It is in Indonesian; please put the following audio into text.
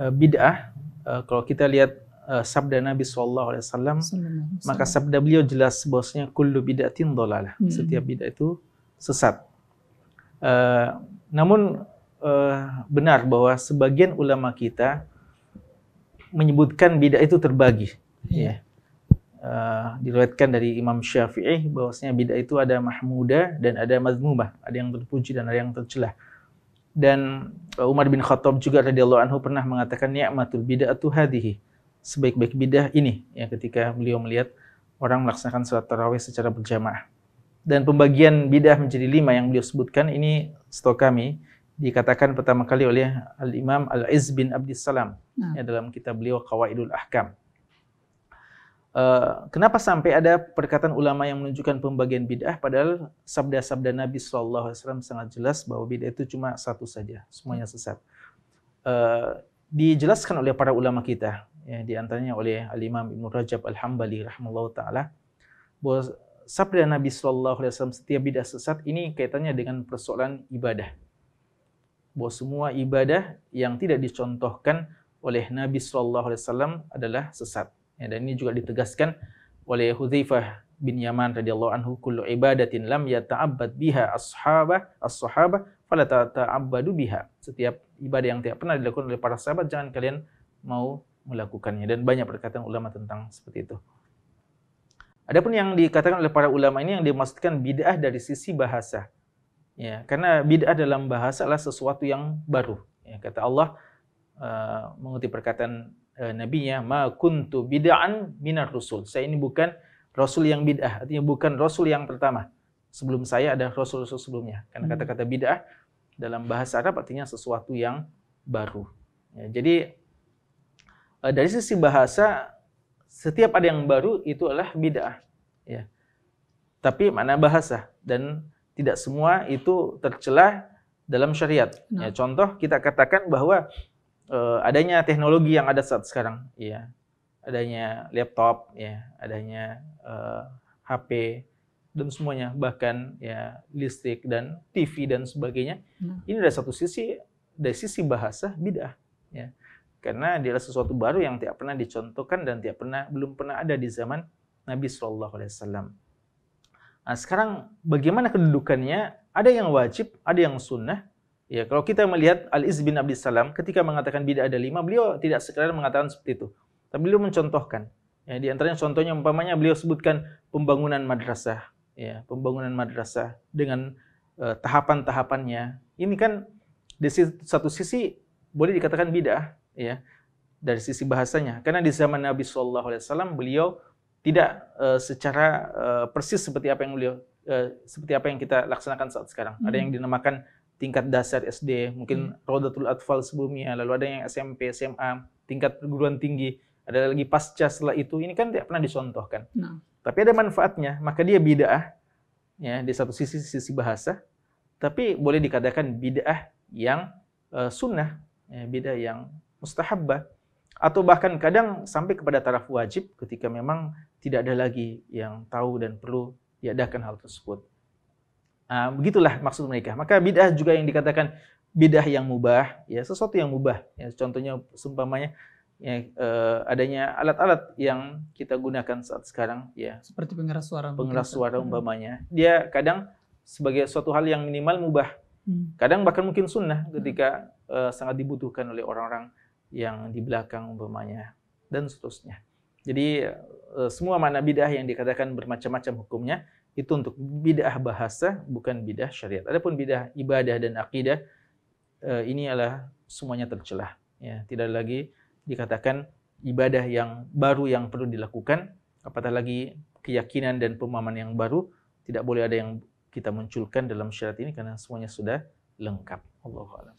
Eh, bid'ah eh, kalau kita lihat eh, sabda Nabi sallallahu Alaihi Wasallam maka sabda beliau jelas bahwasanya kullu bid'atin dhalalah hmm. setiap bid'ah itu sesat namun benar bahwa sebagian ulama kita menyebutkan bid'ah itu terbagi yeah. Iya. Ya. uh, diriwayatkan dari Imam Syafi'i bahwasanya bid'ah itu ada mahmuda dan ada mazmumah ada yang terpuji dan ada yang tercelah dan uh, Umar bin Khattab juga radhiyallahu anhu pernah mengatakan ni'matul bid'atu hadhihi. Sebaik-baik bidah ini ya ketika beliau melihat orang melaksanakan salat tarawih secara berjamaah. Dan pembagian bidah menjadi lima yang beliau sebutkan ini stok kami dikatakan pertama kali oleh Al-Imam Al-Iz bin Abdissalam nah. ya, dalam kitab beliau Qawaidul Ahkam. Eh, kenapa sampai ada perkataan ulama yang menunjukkan pembagian bid'ah padahal sabda-sabda Nabi saw sangat jelas bahwa bid'ah itu cuma satu saja semuanya sesat uh, dijelaskan oleh para ulama kita ya, diantaranya oleh Al Imam Ibn Rajab Al Hambali rahmallahu taala bahwa sabda Nabi saw setiap bid'ah sesat ini kaitannya dengan persoalan ibadah bahwa semua ibadah yang tidak dicontohkan oleh Nabi saw adalah sesat Ya, dan ini juga ditegaskan oleh Hudzaifah bin Yaman radhiyallahu anhu kullu ibadatin lam yata'abbad biha ashabah as fala ta'abbadu biha. Setiap ibadah yang tidak pernah dilakukan oleh para sahabat jangan kalian mau melakukannya dan banyak perkataan ulama tentang seperti itu. Adapun yang dikatakan oleh para ulama ini yang dimaksudkan bid'ah dari sisi bahasa. Ya, karena bid'ah dalam bahasa adalah sesuatu yang baru. Ya, kata Allah uh, mengutip perkataan Nabi eh, nabinya ma kuntu bid'an minar rusul. Saya ini bukan rasul yang bid'ah, artinya bukan rasul yang pertama. Sebelum saya ada rasul-rasul sebelumnya. Karena hmm. kata-kata bid'ah dalam bahasa Arab artinya sesuatu yang baru. Ya, jadi uh, dari sisi bahasa setiap ada yang baru itu adalah bid'ah. Ya. Tapi mana bahasa dan tidak semua itu tercelah dalam syariat. Ya, contoh kita katakan bahwa uh, adanya teknologi yang ada saat sekarang, ya, adanya laptop, ya, adanya uh, eh, HP dan semuanya, bahkan ya listrik dan TV dan sebagainya. Hmm. Ini dari satu sisi dari sisi bahasa bidah, ya, karena dia adalah sesuatu baru yang tidak pernah dicontohkan dan tidak pernah belum pernah ada di zaman Nabi Shallallahu Alaihi Wasallam. Nah, sekarang bagaimana kedudukannya? Ada yang wajib, ada yang sunnah. Ya, kalau kita melihat Al-Iz bin Salam ketika mengatakan bid'ah ada lima, beliau tidak sekadar mengatakan seperti itu. Tapi beliau mencontohkan. Ya, di antaranya contohnya umpamanya beliau sebutkan pembangunan madrasah. Ya, pembangunan madrasah dengan uh, tahapan-tahapannya. Ini kan di satu sisi boleh dikatakan bid'ah ya dari sisi bahasanya. Karena di zaman Nabi saw beliau tidak uh, secara uh, persis seperti apa yang beliau uh, seperti apa yang kita laksanakan saat sekarang. Hmm. Ada yang dinamakan tingkat dasar SD, mungkin hmm. Rodatul Atfal sebelumnya, lalu ada yang SMP, SMA, tingkat perguruan tinggi, ada lagi pasca setelah itu, ini kan tidak pernah disontohkan. Nah. Tapi ada manfaatnya, maka dia bid'ah, ya, di satu sisi sisi bahasa, tapi boleh dikatakan bid'ah yang uh, sunnah, ya, bid'ah yang mustahabbah, atau bahkan kadang sampai kepada taraf wajib ketika memang tidak ada lagi yang tahu dan perlu diadakan hal tersebut. Ah, begitulah maksud mereka. Maka bid'ah juga yang dikatakan bid'ah yang mubah, ya sesuatu yang mubah. Ya, contohnya sumpamanya ya, uh, adanya alat-alat yang kita gunakan saat sekarang, ya. Seperti pengeras suara. Pengeras suara iya. umpamanya. Dia kadang sebagai suatu hal yang minimal mubah. Hmm. Kadang bahkan mungkin sunnah hmm. ketika uh, sangat dibutuhkan oleh orang-orang yang di belakang umpamanya dan seterusnya. Jadi uh, semua mana bidah yang dikatakan bermacam-macam hukumnya itu untuk bid'ah bahasa bukan bid'ah syariat. Adapun bid'ah ibadah dan akidah eh, ini adalah semuanya tercelah. Ya, tidak lagi dikatakan ibadah yang baru yang perlu dilakukan, apatah lagi keyakinan dan pemahaman yang baru tidak boleh ada yang kita munculkan dalam syariat ini karena semuanya sudah lengkap. Allahu